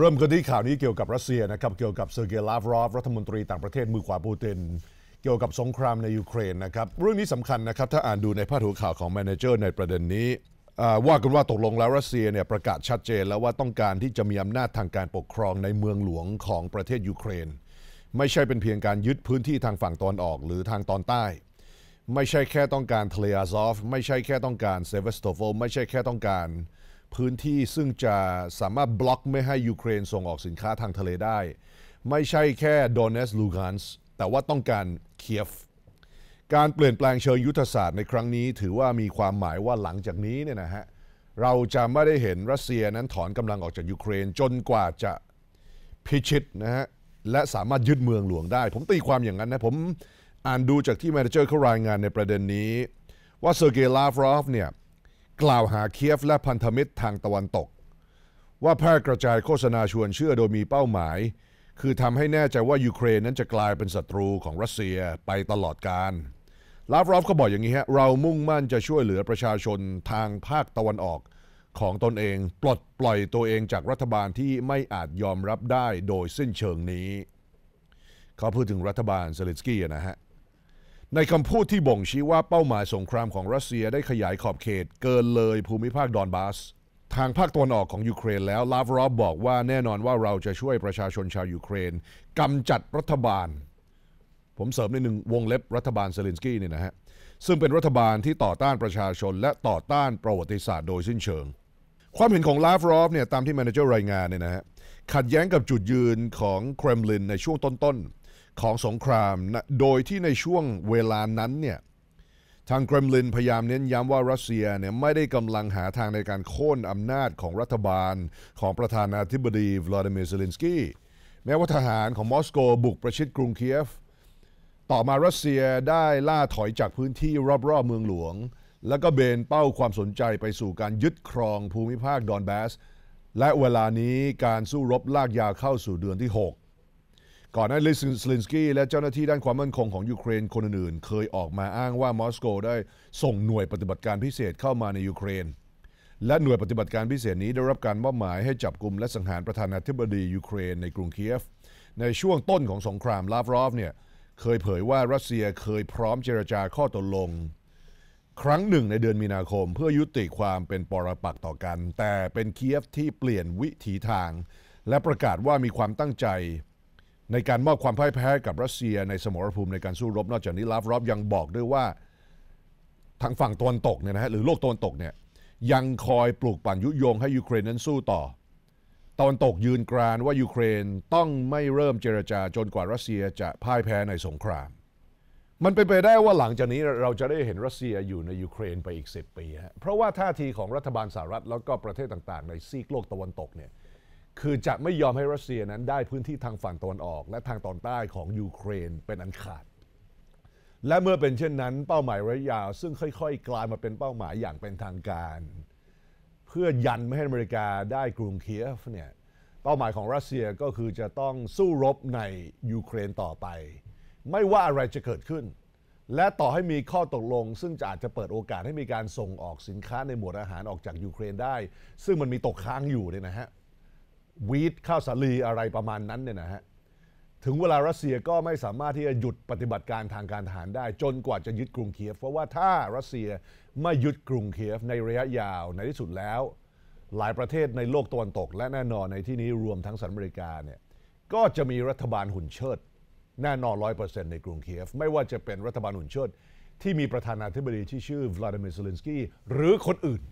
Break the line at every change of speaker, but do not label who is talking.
เริ่มกันที่ข่าวนี้เกี่ยวกับรัสเซียนะครับเกี่ยวกับเซอร์เกย์ลาฟรอฟรัฐมนตรีต่างประเทศมือขวาปูตินเกี่ยวกับสงครามในยูเครนนะครับเรื่องนี้สำคัญนะครับถ้าอ่านดูในพาดหัวข่าวของแมเนเจอร์ในประเด็นนี้ว่ากันว่าตกลงแล้วรัสเซียเนี่ยประกาศชัดเจนแล้วว่าต้องการที่จะมีอำนาจทางการปกครองในเมืองหลวงของประเทศยูเครน ไม่ใช่เป็นเพียงการยึดพื้นที่ทางฝั่งตอนออก หรือทางตอนใต้ ไม่ใช่แค่ต้องการทะเลอาซอฟไม่ใช่แค่ต้องการเซเวสโตโฟไม่ใช่แค่ต้องการพื้นที่ซึ่งจะสามารถบล็อกไม่ให้ยูเครนส่งออกสินค้าทางทะเลได้ไม่ใช่แค่ดอนเนสลูกันส์แต่ว่าต้องการเคียฟการเปลี่ยนแปลงเชิงยุทธศาสตร์ในครั้งนี้ถือว่ามีความหมายว่าหลังจากนี้เนี่ยนะฮะเราจะไม่ได้เห็นรัสเซียนั้นถอนกำลังออกจากยูเครนจนกว่าจะพิชิตนะฮะและสามารถยึดเมืองหลวงได้ ผมตีความอย่างนั้นนะ ผมอ่านดูจากที่แมเนเจอร์เขารายงานในประเด็นนี้ ว่าเซอร์เกย์ลาฟรอฟเนี่ยกล่าวหาเคียฟและพันธมิตรทางตะวันตก ว่าแพร่กระจายโฆษณาชวนเชื่อโดยมีเป้าหมาย คือทำให้แน่ใจว่า ยูเครนนั้นจะกลายเป็นศัตรูของรัสเซียไปตลอดการลาฟรอฟก็บอกอย่างนี้ฮะเรามุ่งมั่นจะช่วยเหลือประชาชนทางภาคตะวันออกของตนเองปลดปล่อยตัวเองจากรัฐบาลที่ไม่อาจยอมรับได้โดยสิ้นเชิงนี้ เขาพูดถึงรัฐบาลเซเลสกี้นะฮะในคำพูดที่บ่งชี้ว่าเป้าหมายสงครามของรัสเซียได้ขยายขอบเขต เกินเลยภูมิภาคดอนบาส ทางภาคตะวันออกของยูเครน แล้วลาฟรอฟบอกว่าแน่นอนว่าเราจะช่วยประชาชนชาวยูเครนกำจัดรัฐบาล ผมเสริมในหนึ่งวงเล็บรัฐบาลเซเลนสกี้เนี่ยนะฮะซึ่งเป็นรัฐบาลที่ต่อต้านประชาชนและต่อต้านประวัติศาสตร์โดยสิ้นเชิง ความเห็นของลาฟรอฟเนี่ยตามที่แมเนเจอร์รายงานเนี่ยนะฮะขัดแย้งกับจุดยืนของเครมลิน ในช่วงต้นๆของสงคราม โดยที่ในช่วงเวลานั้นเนี่ย ทางเกรมลินพยายามเน้นย้ำว่ารัสเซียเนี่ยไม่ได้กำลังหาทางในการโค่นอำนาจของรัฐบาลของประธานาธิบดีวลาดิเมียร์เซเลนสกี้ แม้ว่าทหารของมอสโกบุกประชิดกรุงเคียฟ ต่อมารัสเซียได้ล่าถอยจากพื้นที่รอบๆเมืองหลวง แล้วก็เบนเป้าความสนใจไปสู่การยึดครองภูมิภาคดอนบาสและเวลานี้การสู้รบลากยาวเข้าสู่เดือนที่ 6ก่อนหน้าลิสลินสกี้และเจ้าหน้าที่ด้านความมั่นคงของยูเครนคนอื่น ๆ เคยออกมาอ้างว่ามอสโกได้ส่งหน่วยปฏิบัติการพิเศษเข้ามาในยูเครน และหน่วยปฏิบัติการพิเศษนี้ได้รับการมอบหมายให้จับกลุ่มและสังหารประธานาธิบดียูเครนในกรุงเคียฟ ในช่วงต้นของสงครามลาฟรอฟเนี่ยเคยเผยว่ารัสเซียเคยพร้อมเจรจาข้อตกลง ครั้งหนึ่งในเดือนมีนาคมเพื่อยุติความเป็นปรปักษ์ต่อกัน แต่เป็นเคียฟที่เปลี่ยนวิถีทางและประกาศว่ามีความตั้งใจในการมอบความพ่ายแพ้กับรัสเซียในสมรภูมิในการสู้รบนอกจากนี้ลาฟรอฟยังบอกด้วยว่าทางฝั่งตะวันตกเนี่ยนะฮะหรือโลกตะวันตกเนี่ยยังคอยปลูกปั่นยุยงให้ยูเครนนั้นสู้ต่อตะวันตกยืนกรานว่ายูเครนต้องไม่เริ่มเจรจาจนกว่ารัสเซียจะพ่ายแพ้ในสงคราม มันเป็นไปได้ว่าหลังจากนี้เราจะได้เห็นรัสเซียอยู่ในยูเครนไปอีก10ปีฮะเพราะว่าท่าทีของรัฐบาลสหรัฐแล้วก็ประเทศต่างๆ ในซีกโลกตะวันตกเนี่ยคือจะไม่ยอมให้รัสเซียนั้นได้พื้นที่ทางฝั่งตะวันออก และทางตอนใต้ของยูเครนเป็นอันขาด และเมื่อเป็นเช่นนั้น เป้าหมายระยะยาวซึ่งค่อยๆ กลายมาเป็นเป้าหมายอย่างเป็นทางการ เพื่อยันไม่ให้อเมริกาได้กรุงเคียฟเนี่ยเป้าหมายของรัสเซียก็คือจะต้องสู้รบในยูเครนต่อไป ไม่ว่าอะไรจะเกิดขึ้น และต่อให้มีข้อตกลงซึ่งจะอาจจะเปิดโอกาสให้มีการส่งออกสินค้าในหมวดอาหารออกจากยูเครนได้ ซึ่งมันมีตกค้างอยู่เนี่ยนะฮะวีตข้าวสาลีอะไรประมาณนั้นเนี่ยนะฮะ ถึงเวลารัสเซียก็ไม่สามารถที่จะหยุดปฏิบัติการทางการทหารได้จนกว่าจะยึดกรุงเคียฟ เพราะว่าถ้ารัสเซียไม่ยึดกรุงเคียฟในระยะยาวในที่สุดแล้ว หลายประเทศในโลกตะวันตกและแน่นอนในที่นี้รวมทั้งสหรัฐอเมริกาเนี่ยก็จะมีรัฐบาลหุ่นเชิดแน่นอนร้อยเปอร์เซ็นต์ในกรุงเคียฟไม่ว่าจะเป็นรัฐบาลหุ่นเชิดที่มีประธานาธิบดีที่ชื่อวลาดิเมียร์เซเลนสกี้หรือคนอื่น